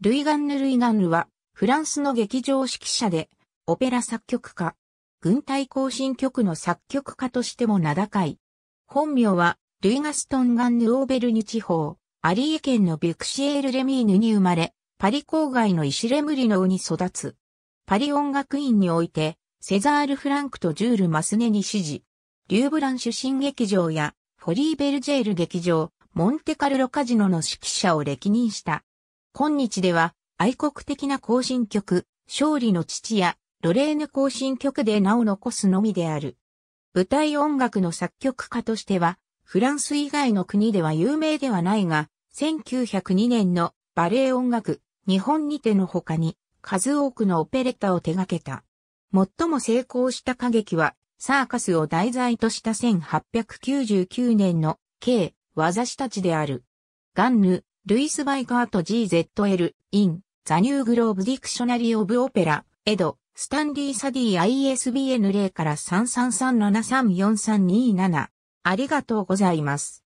ルイガンヌ・ルイガンヌは、フランスの劇場指揮者で、オペラ作曲家、軍隊行進曲の作曲家としても名高い。本名は、ルイガストン・ガンヌ・オーベルニュ地方、アリー県のビュクシエール・レミーヌに生まれ、パリ郊外のイシレムリノウに育つ。パリ音楽院において、セザール・フランクとジュール・マスネに支持。リューブラン主審劇場や、フォリー・ベルジェール劇場、モンテカルロカジノの指揮者を歴任した。今日では愛国的な行進曲、勝利の父やロレーヌ行進曲で名を残すのみである。舞台音楽の作曲家としては、フランス以外の国では有名ではないが、1902年のバレエ音楽、日本にての他に、数多くのオペレッタを手掛けた。最も成功した歌劇は、サーカスを題材とした1899年の、K、私たちである。ガンヌ、ルイス・バイガート GZL、イン、ザ・ニューグローブ・ディクショナリー・オブ・オペラ、エド、スタンリー・サディ ISBN 0から333734327。ありがとうございます。